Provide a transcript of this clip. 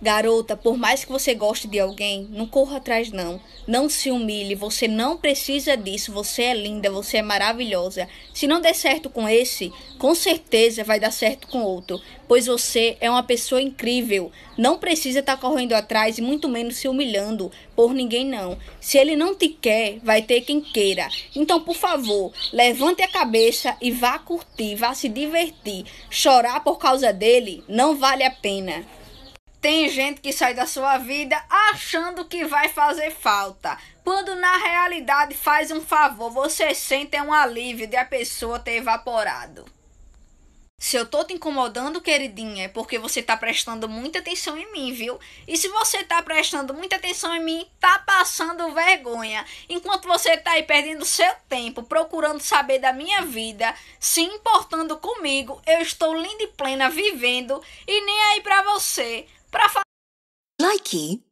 Garota, por mais que você goste de alguém, não corra atrás não. Não se humilhe, você não precisa disso. Você é linda, você é maravilhosa. Se não der certo com esse, com certeza vai dar certo com outro, pois você é uma pessoa incrível. Não precisa estar tá correndo atrás e muito menos se humilhando por ninguém não. Se ele não te quer, vai ter quem queira. Então, por favor, levante a cabeça e vá curtir, vá se divertir. Chorar por causa dele não vale a pena. Tem gente que sai da sua vida achando que vai fazer falta, quando na realidade faz um favor, você sente um alívio de a pessoa ter evaporado. Se eu tô te incomodando, queridinha, é porque você tá prestando muita atenção em mim, viu? E se você tá prestando muita atenção em mim, tá passando vergonha. Enquanto você tá aí perdendo seu tempo, procurando saber da minha vida, se importando comigo, eu estou linda e plena vivendo e nem aí pra você para falar. Likey